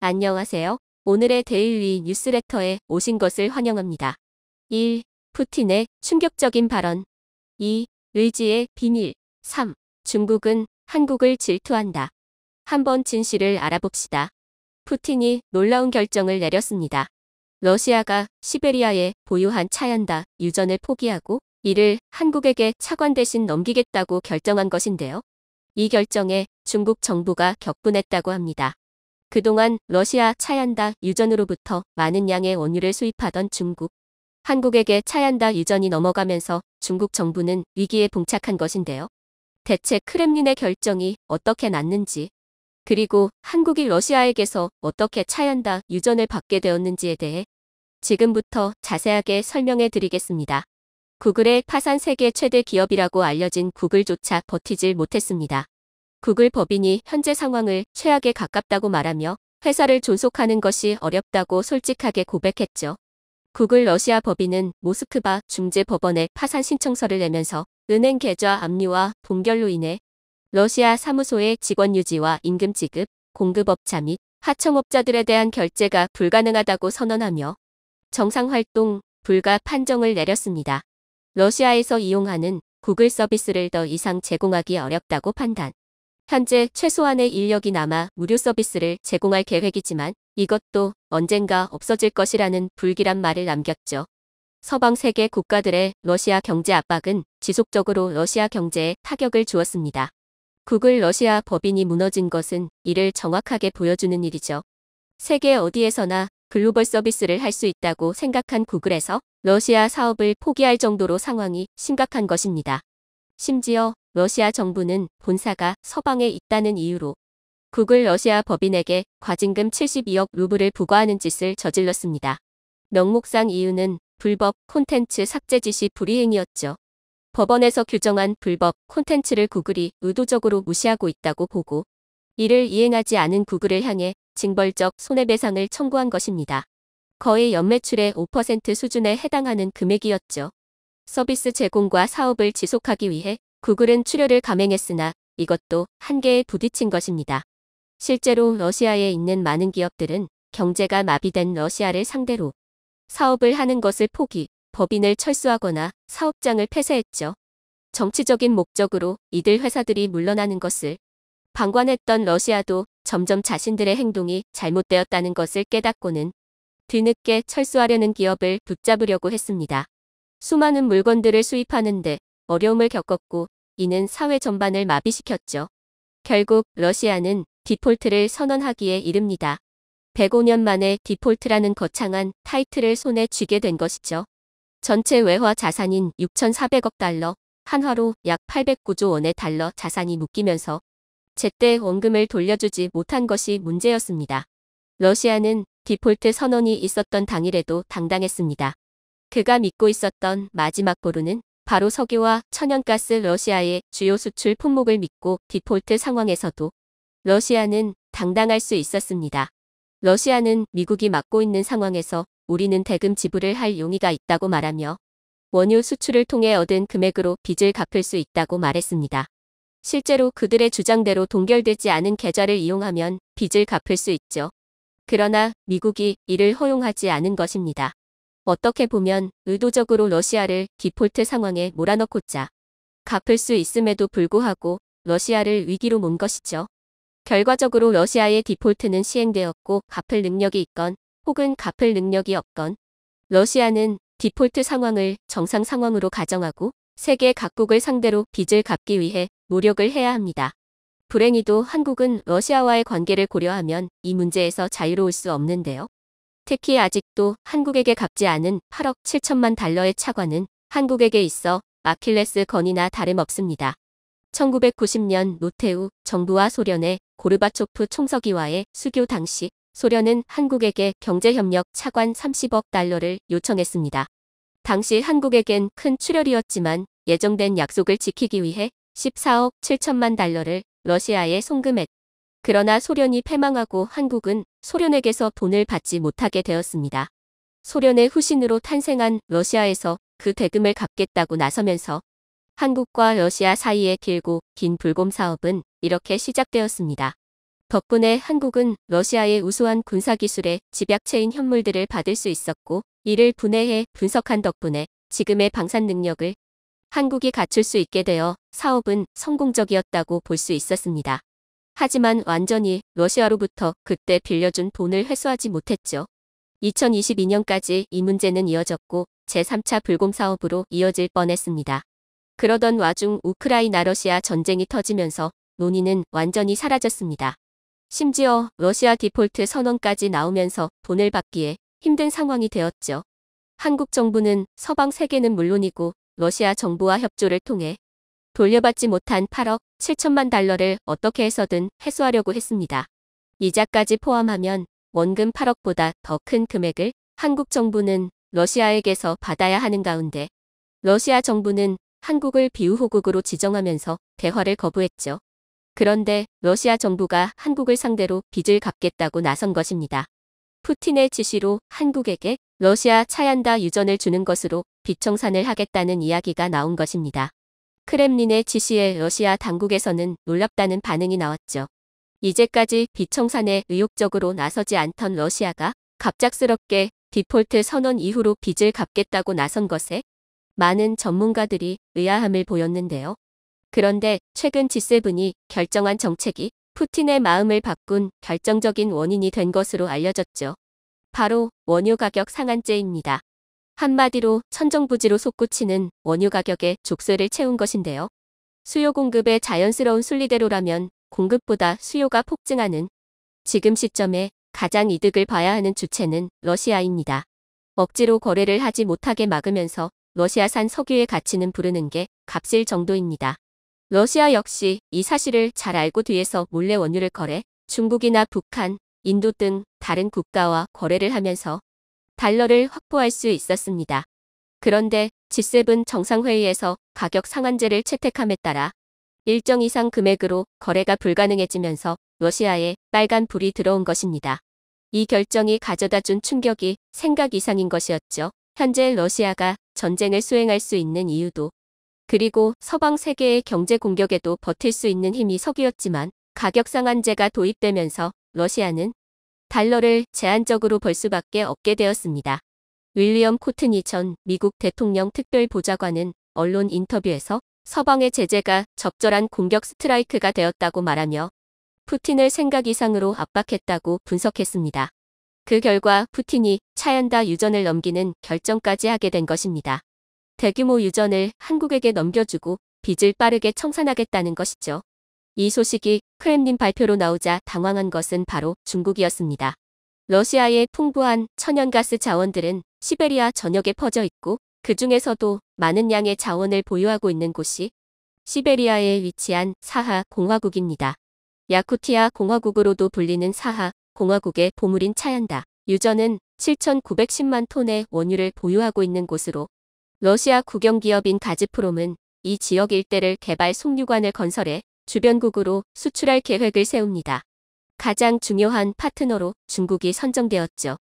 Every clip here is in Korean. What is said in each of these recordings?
안녕하세요. 오늘의 데일리 뉴스레터에 오신 것을 환영합니다. 1. 푸틴의 충격적인 발언 2. 의지의 비밀 3. 중국은 한국을 질투한다. 한번 진실을 알아봅시다. 푸틴이 놀라운 결정을 내렸습니다. 러시아가 시베리아에 보유한 차얀다 유전을 포기하고 이를 한국에게 차관 대신 넘기겠다고 결정한 것인데요. 이 결정에 중국 정부가 격분했다고 합니다. 그동안 러시아 차얀다 유전으로부터 많은 양의 원유를 수입하던 중국. 한국에게 차얀다 유전이 넘어가면서 중국 정부는 위기에 봉착한 것인데요. 대체 크렘린의 결정이 어떻게 났는지, 그리고 한국이 러시아에게서 어떻게 차얀다 유전을 받게 되었는지에 대해 지금부터 자세하게 설명해 드리겠습니다. 구글의 파산 세계 최대 기업이라고 알려진 구글조차 버티질 못했습니다. 구글 법인이 현재 상황을 최악에 가깝다고 말하며 회사를 존속하는 것이 어렵다고 솔직하게 고백했죠. 구글 러시아 법인은 모스크바 중재법원에 파산 신청서를 내면서 은행 계좌 압류와 동결로 인해 러시아 사무소의 직원 유지와 임금 지급, 공급업자 및 하청업자들에 대한 결제가 불가능하다고 선언하며 정상활동 불가 판정을 내렸습니다. 러시아에서 이용하는 구글 서비스를 더 이상 제공하기 어렵다고 판단. 현재 최소한의 인력이 남아 무료 서비스를 제공할 계획이지만 이것도 언젠가 없어질 것이라는 불길한 말을 남겼죠. 서방 세계 국가들의 러시아 경제 압박은 지속적으로 러시아 경제에 타격을 주었습니다. 구글 러시아 법인이 무너진 것은 이를 정확하게 보여주는 일이죠. 세계 어디에서나 글로벌 서비스를 할 수 있다고 생각한 구글에서 러시아 사업을 포기할 정도로 상황이 심각한 것입니다. 심지어 러시아 정부는 본사가 서방에 있다는 이유로 구글 러시아 법인에게 과징금 72억 루블을 부과하는 짓을 저질렀습니다. 명목상 이유는 불법 콘텐츠 삭제 지시 불이행이었죠. 법원에서 규정한 불법 콘텐츠를 구글이 의도적으로 무시하고 있다고 보고 이를 이행하지 않은 구글을 향해 징벌적 손해배상을 청구한 것입니다. 거의 연매출의 5% 수준에 해당하는 금액이었죠. 서비스 제공과 사업을 지속하기 위해 구글은 출혈을 감행했으나 이것도 한계에 부딪힌 것입니다. 실제로 러시아에 있는 많은 기업들은 경제가 마비된 러시아를 상대로 사업을 하는 것을 포기, 법인을 철수하거나 사업장을 폐쇄했죠. 정치적인 목적으로 이들 회사들이 물러나는 것을 방관했던 러시아도 점점 자신들의 행동이 잘못되었다는 것을 깨닫고는 뒤늦게 철수하려는 기업을 붙잡으려고 했습니다. 수많은 물건들을 수입하는데 어려움을 겪었고 이는 사회 전반을 마비시켰죠. 결국 러시아는 디폴트를 선언하기에 이릅니다. 105년 만에 디폴트라는 거창한 타이틀을 손에 쥐게 된 것이죠. 전체 외화 자산인 6,400억 달러, 한화로 약 809조 원의 달러 자산이 묶이면서 제때 원금을 돌려주지 못한 것이 문제였습니다. 러시아는 디폴트 선언이 있었던 당일에도 당당했습니다. 그가 믿고 있었던 마지막 보루는 바로 석유와 천연가스 러시아의 주요 수출 품목을 믿고 디폴트 상황에서도 러시아는 당당할 수 있었습니다. 러시아는 미국이 막고 있는 상황에서 우리는 대금 지불을 할 용의가 있다고 말하며 원유 수출을 통해 얻은 금액으로 빚을 갚을 수 있다고 말했습니다. 실제로 그들의 주장대로 동결되지 않은 계좌를 이용하면 빚을 갚을 수 있죠. 그러나 미국이 이를 허용하지 않은 것입니다. 어떻게 보면 의도적으로 러시아를 디폴트 상황에 몰아넣고자 갚을 수 있음에도 불구하고 러시아를 위기로 몬 것이죠. 결과적으로 러시아의 디폴트는 시행되었고 갚을 능력이 있건 혹은 갚을 능력이 없건 러시아는 디폴트 상황을 정상 상황으로 가정하고 세계 각국을 상대로 빚을 갚기 위해 노력을 해야 합니다. 불행히도 한국은 러시아와의 관계를 고려하면 이 문제에서 자유로울 수 없는데요. 특히 아직도 한국에게 갚지 않은 8억 7천만 달러의 차관은 한국에게 있어 아킬레스 건이나 다름없습니다. 1990년 노태우 정부와 소련의 고르바초프 총서기와의 수교 당시 소련은 한국에게 경제협력 차관 30억 달러를 요청했습니다. 당시 한국에겐 큰 출혈이었지만 예정된 약속을 지키기 위해 14억 7천만 달러를 러시아에 송금했. 그러나 소련이 패망하고 한국은 소련에게서 돈을 받지 못하게 되었습니다. 소련의 후신으로 탄생한 러시아에서 그 대금을 갚겠다고 나서면서 한국과 러시아 사이의 길고 긴 불곰 사업은 이렇게 시작되었습니다. 덕분에 한국은 러시아의 우수한 군사기술에 집약체인 현물들을 받을 수 있었고 이를 분해해 분석한 덕분에 지금의 방산 능력을 한국이 갖출 수 있게 되어 사업은 성공적이었다고 볼 수 있었습니다. 하지만 완전히 러시아로부터 그때 빌려준 돈을 회수하지 못했죠. 2022년까지 이 문제는 이어졌고 제3차 불공 사업으로 이어질 뻔했습니다. 그러던 와중 우크라이나 러시아 전쟁이 터지면서 논의는 완전히 사라졌습니다. 심지어 러시아 디폴트 선언까지 나오면서 돈을 받기에 힘든 상황이 되었죠. 한국 정부는 서방 세계는 물론이고 러시아 정부와 협조를 통해 돌려받지 못한 8억 7천만 달러를 어떻게 해서든 회수하려고 했습니다. 이자까지 포함하면 원금 8억보다 더 큰 금액을 한국 정부는 러시아에게서 받아야 하는 가운데 러시아 정부는 한국을 비우호국으로 지정하면서 대화를 거부했죠. 그런데 러시아 정부가 한국을 상대로 빚을 갚겠다고 나선 것입니다. 푸틴의 지시로 한국에게 러시아 차얀다 유전을 주는 것으로 비청산을 하겠다는 이야기가 나온 것입니다. 크렘린의 지시에 러시아 당국에서는 놀랍다는 반응이 나왔죠. 이제까지 비청산에 의욕적으로 나서지 않던 러시아가 갑작스럽게 디폴트 선언 이후로 빚을 갚겠다고 나선 것에 많은 전문가들이 의아함을 보였는데요. 그런데 최근 G7이 결정한 정책이 푸틴의 마음을 바꾼 결정적인 원인이 된 것으로 알려졌죠. 바로 원유 가격 상한제입니다. 한마디로 천정부지로 솟구치는 원유 가격에 족쇄를 채운 것인데요. 수요 공급의 자연스러운 순리대로라면 공급보다 수요가 폭증하는 지금 시점에 가장 이득을 봐야 하는 주체는 러시아입니다. 억지로 거래를 하지 못하게 막으면서 러시아산 석유의 가치는 부르는 게 값일 정도입니다. 러시아 역시 이 사실을 잘 알고 뒤에서 몰래 원유를 거래, 중국이나 북한, 인도 등 다른 국가와 거래를 하면서 달러를 확보할 수 있었습니다. 그런데 G7 정상회의에서 가격 상한제를 채택함에 따라 일정 이상 금액으로 거래가 불가능해지면서 러시아에 빨간 불이 들어온 것입니다. 이 결정이 가져다 준 충격이 생각 이상인 것이었죠. 현재 러시아가 전쟁을 수행할 수 있는 이유도 그리고 서방 세계의 경제 공격에도 버틸 수 있는 힘이 석유였지만 가격 상한제가 도입되면서 러시아는 달러를 제한적으로 벌 수밖에 없게 되었습니다. 윌리엄 코트니 전 미국 대통령 특별보좌관은 언론 인터뷰에서 서방의 제재가 적절한 공격 스트라이크가 되었다고 말하며 푸틴을 생각 이상으로 압박했다고 분석했습니다. 그 결과 푸틴이 차연다 유전을 넘기는 결정까지 하게 된 것입니다. 대규모 유전을 한국에게 넘겨주고 빚을 빠르게 청산하겠다는 것이죠. 이 소식이 크렘린 발표로 나오자 당황한 것은 바로 중국이었습니다. 러시아의 풍부한 천연가스 자원들은 시베리아 전역에 퍼져 있고 그 중에서도 많은 양의 자원을 보유하고 있는 곳이 시베리아에 위치한 사하 공화국입니다. 야쿠티아 공화국으로도 불리는 사하 공화국의 보물인 차얀다. 유전은 7,910만 톤의 원유를 보유하고 있는 곳으로 러시아 국영기업인 가즈프롬은 이 지역 일대를 개발 속류관을 건설해 주변국으로 수출할 계획을 세웁니다. 가장 중요한 파트너로 중국이 선정되었죠.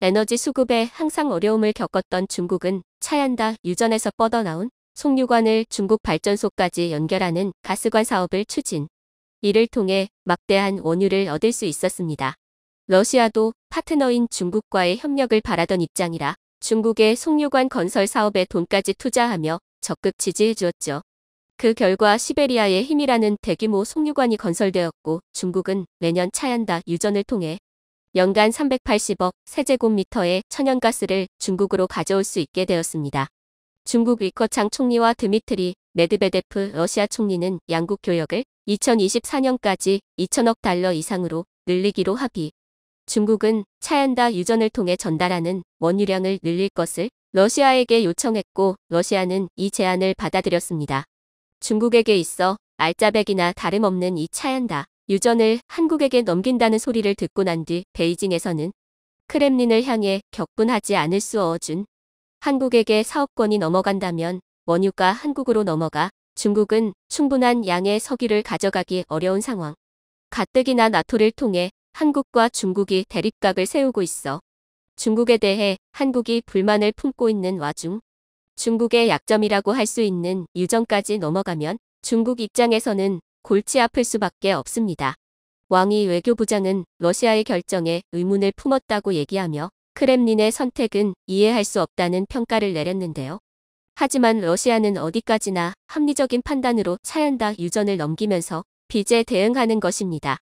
에너지 수급에 항상 어려움을 겪었던 중국은 차얀다 유전에서 뻗어나온 송유관을 중국 발전소까지 연결하는 가스관 사업을 추진. 이를 통해 막대한 원유를 얻을 수 있었습니다. 러시아도 파트너인 중국과의 협력을 바라던 입장이라 중국의 송유관 건설 사업에 돈까지 투자하며 적극 지지해 주었죠. 그 결과 시베리아의 힘이라는 대규모 송유관이 건설되었고 중국은 매년 차얀다 유전을 통해 연간 380억 세제곱미터의 천연가스를 중국으로 가져올 수 있게 되었습니다. 중국 위커창 총리와 드미트리 메드베데프 러시아 총리는 양국 교역을 2024년까지 2천억 달러 이상으로 늘리기로 합의. 중국은 차얀다 유전을 통해 전달하는 원유량을 늘릴 것을 러시아에게 요청했고 러시아는 이 제안을 받아들였습니다. 중국에게 있어 알짜배기나 다름없는 이 차얀다. 유전을 한국에게 넘긴다는 소리를 듣고 난 뒤 베이징에서는 크렘린을 향해 격분하지 않을 수 어준 한국에게 사업권이 넘어간다면 원유가 한국으로 넘어가 중국은 충분한 양의 석유를 가져가기 어려운 상황. 가뜩이나 나토를 통해 한국과 중국이 대립각을 세우고 있어. 중국에 대해 한국이 불만을 품고 있는 와중 중국의 약점이라고 할 수 있는 유전까지 넘어가면 중국 입장에서는 골치 아플 수밖에 없습니다. 왕이 외교부장은 러시아의 결정에 의문을 품었다고 얘기하며 크렘린의 선택은 이해할 수 없다는 평가를 내렸는데요. 하지만 러시아는 어디까지나 합리적인 판단으로 차연다 유전을 넘기면서 빚에 대응하는 것입니다.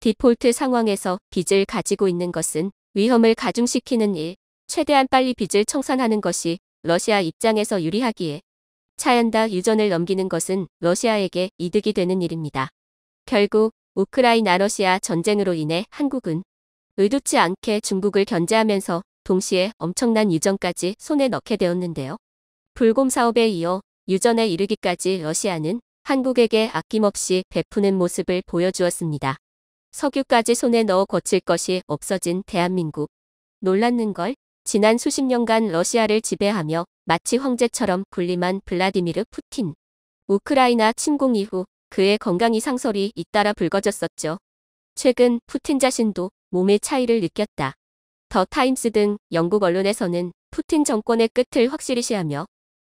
디폴트 상황에서 빚을 가지고 있는 것은 위험을 가중시키는 일, 최대한 빨리 빚을 청산하는 것이 러시아 입장에서 유리하기에 차연다 유전을 넘기는 것은 러시아에게 이득이 되는 일입니다. 결국 우크라이나 러시아 전쟁으로 인해 한국은 의도치 않게 중국을 견제하면서 동시에 엄청난 유전까지 손에 넣게 되었는데요. 불곰 사업에 이어 유전에 이르기까지 러시아는 한국에게 아낌없이 베푸는 모습을 보여주었습니다. 석유까지 손에 넣어 거칠 것이 없어진 대한민국. 놀랐는걸? 지난 수십 년간 러시아를 지배하며 마치 황제처럼 군림한 블라디미르 푸틴. 우크라이나 침공 이후 그의 건강 이상설이 잇따라 불거졌었죠. 최근 푸틴 자신도 몸의 차이를 느꼈다. 더 타임스 등 영국 언론에서는 푸틴 정권의 끝을 확실히 시하며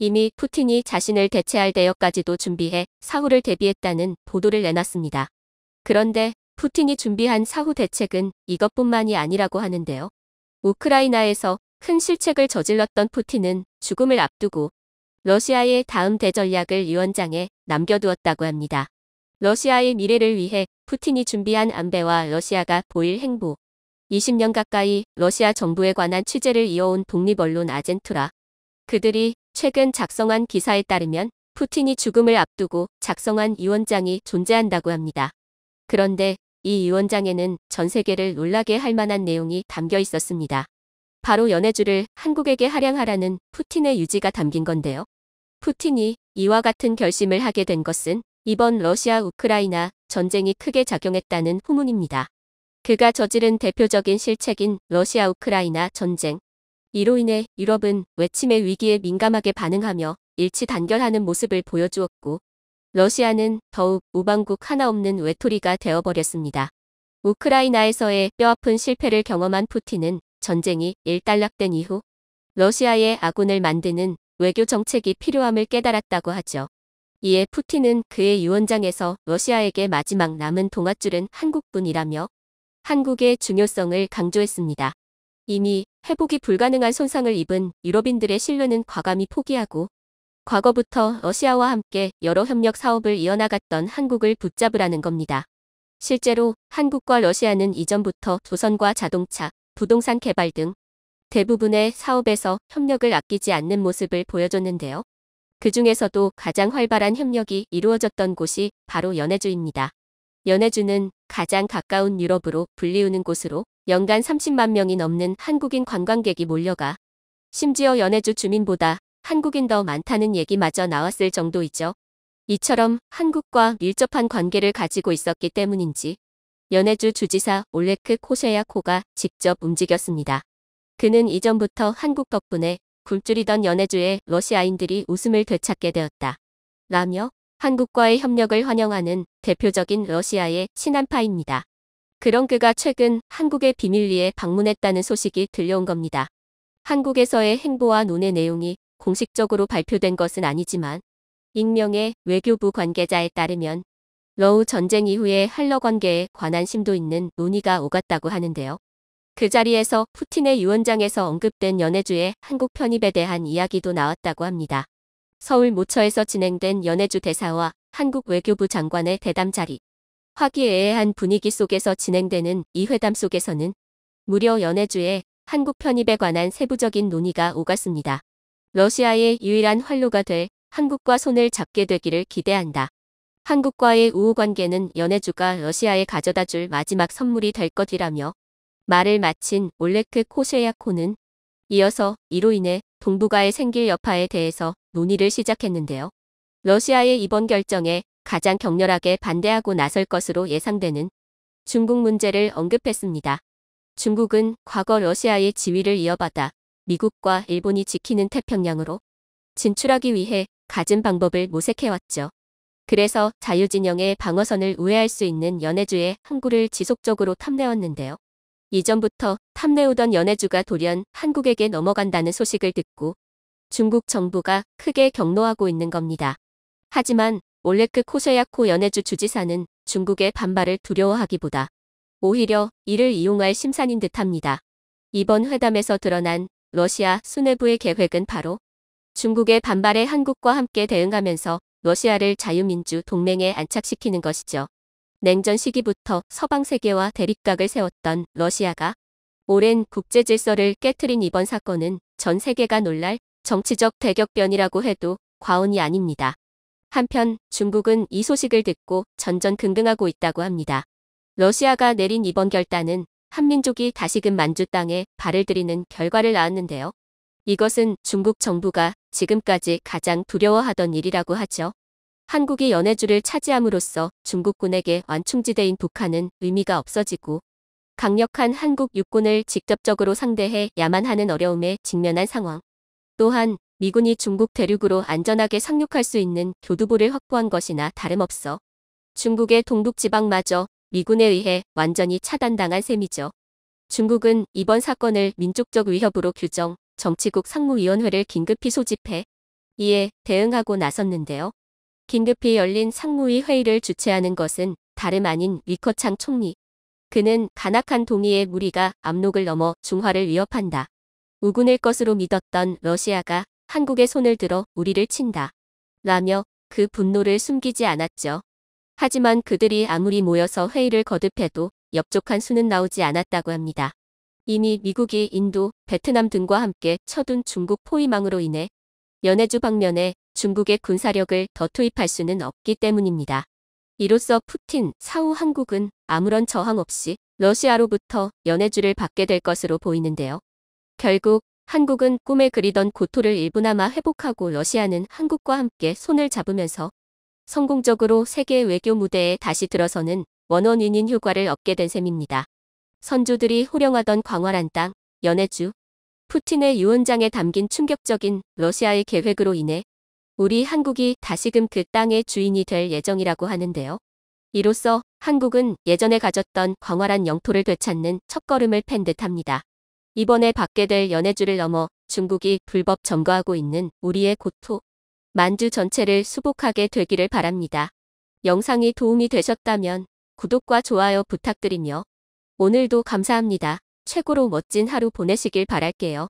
이미 푸틴이 자신을 대체할 대역까지도 준비해 사후를 대비했다는 보도를 내놨습니다. 그런데 푸틴이 준비한 사후 대책은 이것뿐만이 아니라고 하는데요. 우크라이나에서 큰 실책을 저질렀던 푸틴은 죽음을 앞두고 러시아의 다음 대전략을 위원장에 남겨두었다고 합니다. 러시아의 미래를 위해 푸틴이 준비한 안배와 러시아가 보일 행보. 20년 가까이 러시아 정부에 관한 취재를 이어온 독립언론 아젠트라 그들이 최근 작성한 기사에 따르면 푸틴이 죽음을 앞두고 작성한 위원장이 존재한다고 합니다. 그런데 이 유언장에는 전 세계를 놀라게 할 만한 내용이 담겨 있었습니다. 바로 연해주를 한국에게 할양하라는 푸틴의 유지가 담긴 건데요. 푸틴이 이와 같은 결심을 하게 된 것은 이번 러시아 우크라이나 전쟁이 크게 작용했다는 후문입니다. 그가 저지른 대표적인 실책인 러시아 우크라이나 전쟁. 이로 인해 유럽은 외침의 위기에 민감하게 반응하며 일치 단결하는 모습을 보여주었고 러시아는 더욱 우방국 하나 없는 외톨이가 되어버렸습니다. 우크라이나에서의 뼈아픈 실패를 경험한 푸틴은 전쟁이 일단락된 이후 러시아의 아군을 만드는 외교 정책이 필요함을 깨달았다고 하죠. 이에 푸틴은 그의 유언장에서 러시아에게 마지막 남은 동아줄은 한국뿐이라며 한국의 중요성을 강조했습니다. 이미 회복이 불가능한 손상을 입은 유럽인들의 신뢰는 과감히 포기하고 과거부터 러시아와 함께 여러 협력 사업을 이어나갔던 한국을 붙잡으라는 겁니다. 실제로 한국과 러시아는 이전부터 조선과 자동차, 부동산 개발 등 대부분의 사업에서 협력을 아끼지 않는 모습을 보여줬는데요. 그 중에서도 가장 활발한 협력이 이루어졌던 곳이 바로 연해주입니다. 연해주는 가장 가까운 유럽으로 불리우는 곳으로 연간 30만 명이 넘는 한국인 관광객이 몰려가 심지어 연해주 주민보다 한국인 더 많다는 얘기마저 나왔을 정도이죠. 이처럼 한국과 밀접한 관계를 가지고 있었기 때문인지 연해주 주지사 올레크 코셰야코가 직접 움직였습니다. 그는 이전부터 한국 덕분에 굶주리던 연해주의 러시아인들이 웃음을 되찾게 되었다. 라며 한국과의 협력을 환영하는 대표적인 러시아의 친한파입니다. 그런 그가 최근 한국의 비밀리에 방문했다는 소식이 들려온 겁니다. 한국에서의 행보와 논의 내용이 공식적으로 발표된 것은 아니지만 익명의 외교부 관계자에 따르면 러우 전쟁 이후의 한러 관계에 관한 심도 있는 논의가 오갔다고 하는데요. 그 자리에서 푸틴의 유언장에서 언급된 연해주의 한국 편입에 대한 이야기도 나왔다고 합니다. 서울 모처에서 진행된 연해주 대사와 한국 외교부 장관의 대담 자리. 화기애애한 분위기 속에서 진행되는 이 회담 속에서는 무려 연해주의 한국 편입에 관한 세부적인 논의가 오갔습니다. 러시아의 유일한 활로가 돼 한국과 손을 잡게 되기를 기대한다. 한국과의 우호관계는 연해주가 러시아에 가져다 줄 마지막 선물이 될 것이라며 말을 마친 올레크 코셰야코는 이어서 이로 인해 동북아의 생길 여파에 대해서 논의를 시작했는데요. 러시아의 이번 결정에 가장 격렬하게 반대하고 나설 것으로 예상되는 중국 문제를 언급했습니다. 중국은 과거 러시아의 지위를 이어받아 미국과 일본이 지키는 태평양으로 진출하기 위해 가진 방법을 모색해왔죠. 그래서 자유진영의 방어선을 우회할 수 있는 연해주의 항구를 지속적으로 탐내었는데요. 이전부터 탐내오던 연해주가 돌연 한국에게 넘어간다는 소식을 듣고 중국 정부가 크게 경로하고 있는 겁니다. 하지만 올레크 코세야코 연해주 주지사는 중국의 반발을 두려워하기보다 오히려 이를 이용할 심산인 듯합니다. 이번 회담에서 드러난 러시아 수뇌부의 계획은 바로 중국의 반발에 한국과 함께 대응하면서 러시아를 자유민주 동맹에 안착시키는 것이죠. 냉전 시기부터 서방 세계와 대립각을 세웠던 러시아가 오랜 국제 질서를 깨뜨린 이번 사건은 전 세계가 놀랄 정치적 대격변이라고 해도 과언이 아닙니다. 한편 중국은 이 소식을 듣고 전전긍긍하고 있다고 합니다. 러시아가 내린 이번 결단은 한민족이 다시금 만주 땅에 발을 들이는 결과를 낳았는데요. 이것은 중국 정부가 지금까지 가장 두려워하던 일이라고 하죠. 한국이 연해주를 차지함으로써 중국군에게 완충지대인 북한은 의미가 없어지고 강력한 한국 육군을 직접적으로 상대해야만 하는 어려움에 직면한 상황. 또한 미군이 중국 대륙으로 안전하게 상륙할 수 있는 교두보를 확보한 것이나 다름없어 중국의 동북지방마저 미군에 의해 완전히 차단당한 셈이죠. 중국은 이번 사건을 민족적 위협으로 규정 정치국 상무위원회를 긴급히 소집해 이에 대응하고 나섰는데요. 긴급히 열린 상무위 회의를 주최하는 것은 다름 아닌 위커창 총리. 그는 간악한 동의의 무리가 압록을 넘어 중화를 위협한다. 우군일 것으로 믿었던 러시아가 한국의 손을 들어 우리를 친다. 라며 그 분노를 숨기지 않았죠. 하지만 그들이 아무리 모여서 회의를 거듭해도 엽족한 수는 나오지 않았다고 합니다. 이미 미국이 인도, 베트남 등과 함께 쳐둔 중국 포위망으로 인해 연해주 방면에 중국의 군사력을 더 투입할 수는 없기 때문입니다. 이로써 푸틴, 사후 한국은 아무런 저항 없이 러시아로부터 연해주를 받게 될 것으로 보이는데요. 결국 한국은 꿈에 그리던 고토를 일부나마 회복하고 러시아는 한국과 함께 손을 잡으면서 성공적으로 세계 외교 무대에 다시 들어서는 원원윈인 효과를 얻게 된 셈입니다. 선조들이 호령하던 광활한 땅, 연해주, 푸틴의 유언장에 담긴 충격적인 러시아의 계획으로 인해 우리 한국이 다시금 그 땅의 주인이 될 예정이라고 하는데요. 이로써 한국은 예전에 가졌던 광활한 영토를 되찾는 첫걸음을 팬 듯합니다. 이번에 받게 될 연해주를 넘어 중국이 불법 점거하고 있는 우리의 고토, 만주 전체를 수복하게 되기를 바랍니다. 영상이 도움이 되셨다면 구독과 좋아요 부탁드리며 오늘도 감사합니다. 최고로 멋진 하루 보내시길 바랄게요.